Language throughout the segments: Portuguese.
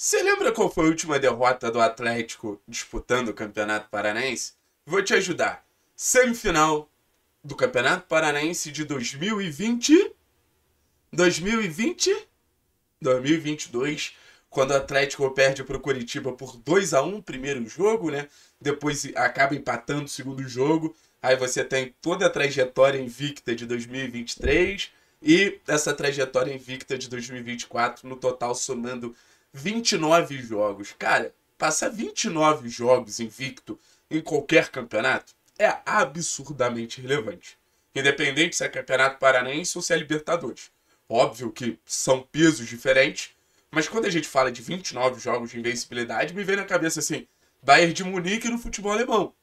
Você lembra qual foi a última derrota do Atlético disputando o Campeonato Paranaense? Vou te ajudar. Semifinal do Campeonato Paranaense de 2020. 2020? 2022, quando o Atlético perde para o Curitiba por 2 a 1 primeiro jogo, né? Depois acaba empatando o segundo jogo. Aí você tem toda a trajetória invicta de 2023 e essa trajetória invicta de 2024, no total somando 29 jogos. Cara, passar 29 jogos invicto em qualquer campeonato é absurdamente relevante. Independente se é campeonato paranaense ou se é Libertadores. Óbvio que são pesos diferentes, mas quando a gente fala de 29 jogos de invencibilidade, me vem na cabeça assim: Bayern de Munique no futebol alemão,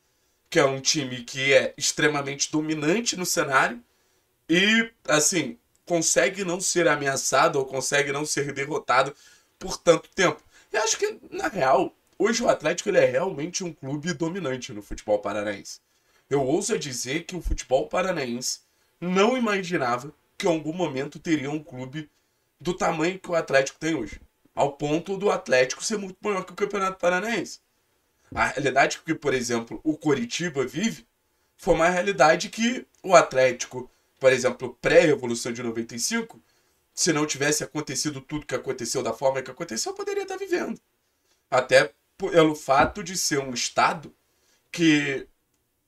que é um time que é extremamente dominante no cenário e, assim, consegue não ser ameaçado ou consegue não ser derrotado por tanto tempo. Eu acho que, na real, hoje o Atlético ele é realmente um clube dominante no futebol paranaense. Eu ouso dizer que o futebol paranaense não imaginava que em algum momento teria um clube do tamanho que o Atlético tem hoje. Ao ponto do Atlético ser muito maior que o Campeonato Paranaense. A realidade que, por exemplo, o Coritiba vive foi uma realidade que o Atlético, por exemplo, pré-revolução de 95, se não tivesse acontecido tudo que aconteceu da forma que aconteceu, eu poderia estar vivendo. Até pelo fato de ser um Estado que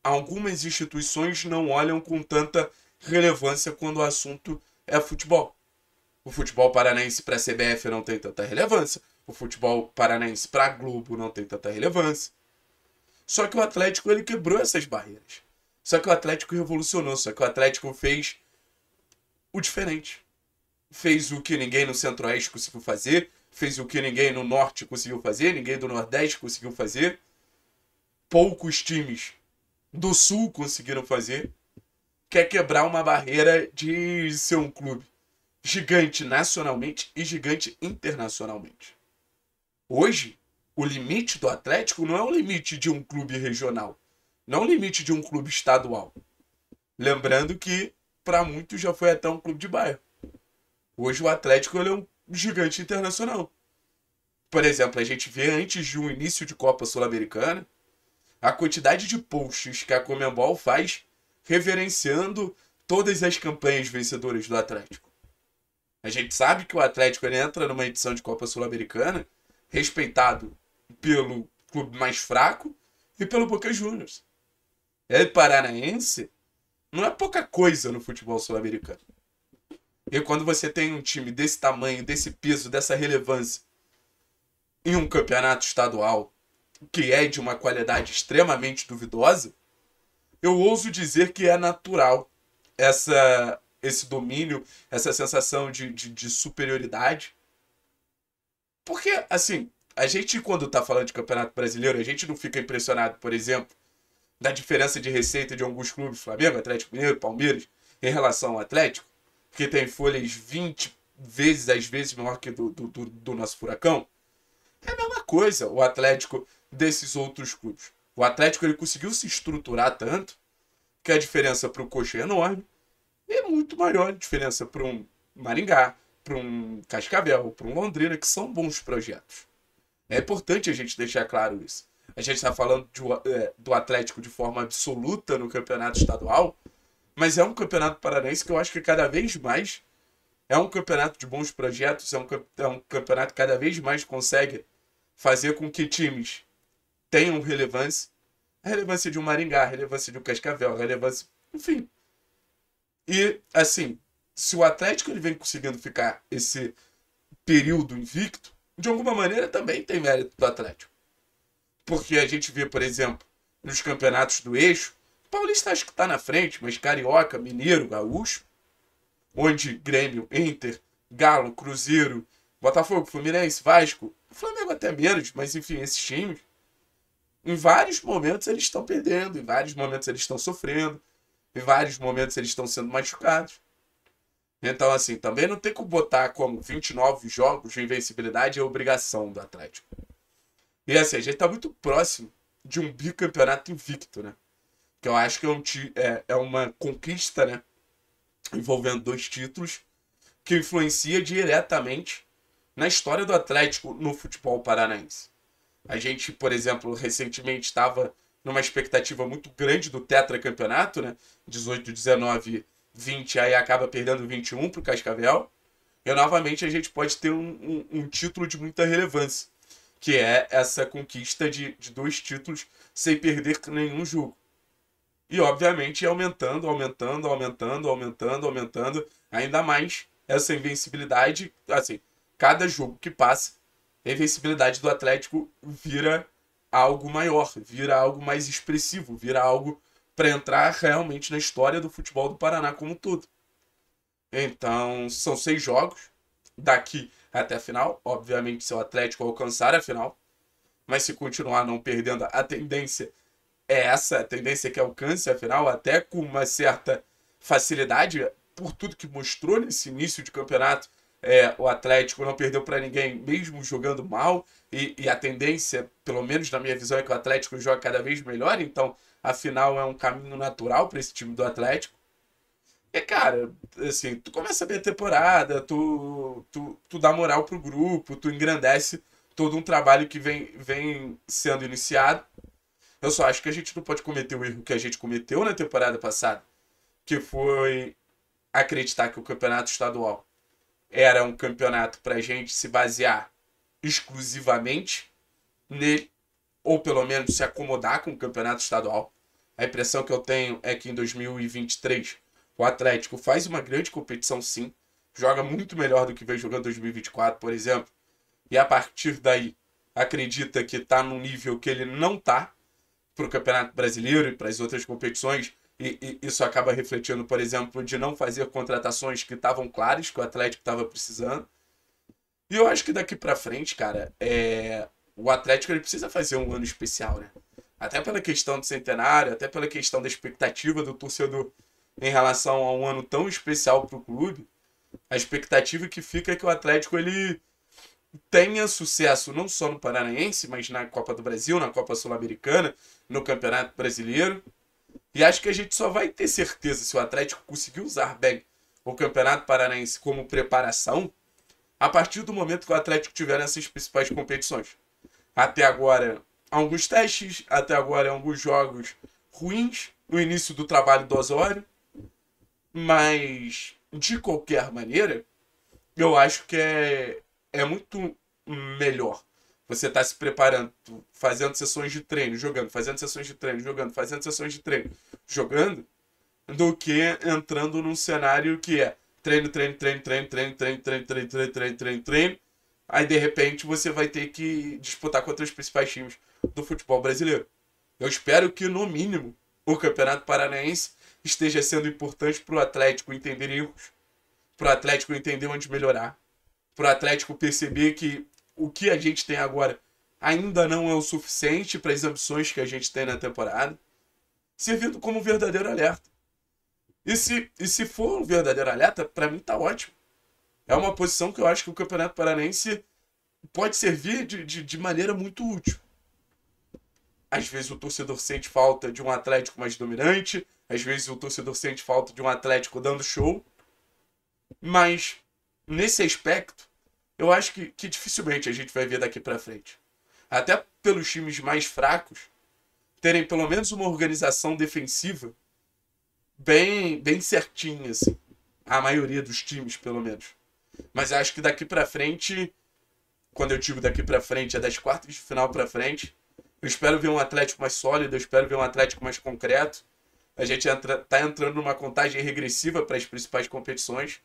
algumas instituições não olham com tanta relevância quando o assunto é futebol. O futebol paranaense para a CBF não tem tanta relevância. O futebol paranaense para a Globo não tem tanta relevância. Só que o Atlético ele quebrou essas barreiras. Só que o Atlético revolucionou. Só que o Atlético fez o diferente fez o que ninguém no Centro-Oeste conseguiu fazer, fez o que ninguém no Norte conseguiu fazer, ninguém do Nordeste conseguiu fazer. Poucos times do Sul conseguiram fazer. Quer quebrar uma barreira de ser um clube gigante nacionalmente e gigante internacionalmente. Hoje, o limite do Atlético não é o limite de um clube regional, não é o limite de um clube estadual. Lembrando que, para muitos, já foi até um clube de bairro. Hoje o Atlético é um gigante internacional. Por exemplo, a gente vê antes de um início de Copa Sul-Americana a quantidade de posts que a Comembol faz reverenciando todas as campanhas vencedoras do Atlético. A gente sabe que o Atlético entra numa edição de Copa Sul-Americana respeitado pelo clube mais fraco e pelo Boca Juniors. É paranaense, não é pouca coisa no futebol sul-americano. E quando você tem um time desse tamanho, desse peso, dessa relevância, em um campeonato estadual que é de uma qualidade extremamente duvidosa, eu ouso dizer que é natural essa esse domínio, essa sensação de, de, de superioridade. Porque, assim, a gente, quando está falando de campeonato brasileiro, a gente não fica impressionado, por exemplo, da diferença de receita de alguns clubes, Flamengo, Atlético Mineiro, Palmeiras, em relação ao Atlético que tem folhas 20 vezes, às vezes, menor que do, do, do nosso furacão. É a mesma coisa o Atlético desses outros clubes. O Atlético ele conseguiu se estruturar tanto que a diferença para o Coxa é enorme e é muito maior a diferença para um Maringá, para um Cascavel, para um Londrina, que são bons projetos. É importante a gente deixar claro isso. A gente está falando de, é, do Atlético de forma absoluta no campeonato estadual, mas é um campeonato paranaense que eu acho que cada vez mais é um campeonato de bons projetos, é um, é um campeonato que cada vez mais consegue fazer com que times tenham relevância. A relevância de um Maringá, a relevância de um Cascavel, a relevância. Enfim. E, assim, se o Atlético ele vem conseguindo ficar esse período invicto, de alguma maneira também tem mérito do Atlético. Porque a gente vê, por exemplo, nos campeonatos do eixo, Paulista acho que está na frente, mas Carioca, Mineiro, Gaúcho, onde Grêmio, Inter, Galo, Cruzeiro, Botafogo, Fluminense, Vasco, Flamengo até menos, mas enfim, esses times, em vários momentos eles estão perdendo, em vários momentos eles estão sofrendo, em vários momentos eles estão sendo machucados. Então, assim, também não tem como botar como 29 jogos de invencibilidade é obrigação do Atlético. E assim, a gente tá muito próximo de um bicampeonato invicto, né? que eu acho que é, um, é, é uma conquista, né? Envolvendo dois títulos, que influencia diretamente na história do Atlético no futebol paranaense. A gente, por exemplo, recentemente estava numa expectativa muito grande do tetracampeonato, né? 18, 19, 20, aí acaba perdendo 21 para o Cascavel. E novamente a gente pode ter um, um, um, título de muita relevância, que é essa conquista de, de dois títulos sem perder nenhum jogo. E, obviamente, aumentando, aumentando, aumentando, aumentando, aumentando, ainda mais essa invencibilidade. Assim, cada jogo que passa, a invencibilidade do Atlético vira algo maior, vira algo mais expressivo, vira algo para entrar realmente na história do futebol do Paraná como um todo. Então, são seis jogos daqui até a final. Obviamente, se o Atlético alcançar a final, mas se continuar não perdendo a tendência é essa a tendência que alcance, afinal, até com uma certa facilidade, por tudo que mostrou nesse início de campeonato. É, o Atlético não perdeu para ninguém, mesmo jogando mal, e, e, a tendência, pelo menos na minha visão, é que o Atlético joga cada vez melhor, então afinal é um caminho natural para esse time do Atlético. É, cara, assim, tu começa bem a temporada, tu, tu, tu dá moral pro grupo, tu engrandece todo um trabalho que vem, vem sendo iniciado. Eu só acho que a gente não pode cometer o erro que a gente cometeu na temporada passada, que foi acreditar que o campeonato estadual era um campeonato para a gente se basear exclusivamente nele, ou pelo menos se acomodar com o campeonato estadual. A impressão que eu tenho é que em 2023 o Atlético faz uma grande competição, sim, joga muito melhor do que veio jogando em 2024, por exemplo, e a partir daí acredita que está num nível que ele não está para o Campeonato Brasileiro e para as outras competições. E, e, isso acaba refletindo, por exemplo, de não fazer contratações que estavam claras, que o Atlético estava precisando. E eu acho que daqui para frente, cara, é... o Atlético ele precisa fazer um ano especial, né? Até pela questão do centenário, até pela questão da expectativa do torcedor em relação a um ano tão especial para o clube. A expectativa que fica é que o Atlético ele tenha sucesso não só no Paranaense, mas na Copa do Brasil, na Copa Sul-Americana, no Campeonato Brasileiro. E acho que a gente só vai ter certeza se o Atlético conseguir usar bem o Campeonato Paranaense como preparação a partir do momento que o Atlético tiver nessas principais competições. Até agora, alguns testes, até agora, alguns jogos ruins no início do trabalho do Osório. Mas, de qualquer maneira, eu acho que é, é muito melhor você tá se preparando, fazendo sessões de treino, jogando, fazendo sessões de treino, jogando, fazendo sessões de treino, jogando, do que entrando num cenário que é treino, treino, treino, treino, treino, treino, treino, treino, treino, treino, treino, treino. Aí de repente você vai ter que disputar contra os principais times do futebol brasileiro. Eu espero que no mínimo o Campeonato Paranaense esteja sendo importante para o Atlético entender erros, para o Atlético entender onde melhorar, para o Atlético perceber que o que a gente tem agora ainda não é o suficiente para as ambições que a gente tem na temporada, servindo como um verdadeiro alerta. E se, e se for um verdadeiro alerta, para mim tá ótimo. É uma posição que eu acho que o Campeonato Paranense pode servir de, de, de maneira muito útil. Às vezes o torcedor sente falta de um Atlético mais dominante, às vezes o torcedor sente falta de um Atlético dando show, mas nesse aspecto, eu acho que, que dificilmente a gente vai ver daqui para frente. Até pelos times mais fracos terem pelo menos uma organização defensiva bem, bem certinha, assim. A maioria dos times, pelo menos. Mas acho que daqui para frente, quando eu digo daqui para frente, é das quartas de final para frente, eu espero ver um Atlético mais sólido, eu espero ver um Atlético mais concreto. A gente entra, tá entrando numa contagem regressiva para as principais competições.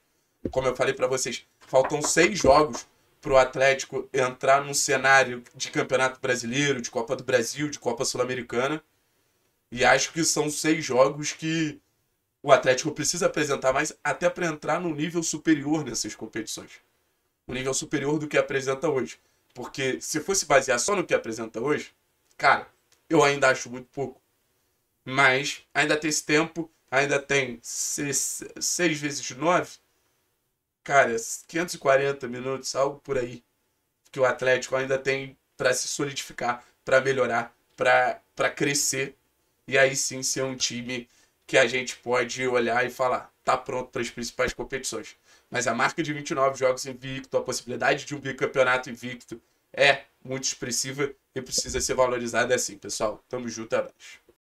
Como eu falei para vocês, faltam seis jogos para o Atlético entrar num cenário de Campeonato Brasileiro, de Copa do Brasil, de Copa Sul-Americana. E acho que são seis jogos que o Atlético precisa apresentar mais até para entrar no nível superior nessas competições. Um nível superior do que apresenta hoje. Porque se fosse basear só no que apresenta hoje, cara, eu ainda acho muito pouco. Mas ainda tem esse tempo, ainda tem seis, seis vezes nove, cara, 540 minutos, algo por aí, que o Atlético ainda tem para se solidificar, para melhorar, para crescer e aí sim ser um time que a gente pode olhar e falar, tá pronto para as principais competições. Mas a marca de 29 jogos invicto, a possibilidade de um bicampeonato invicto é muito expressiva e precisa ser valorizada é assim, pessoal. Tamo junto, abraço. É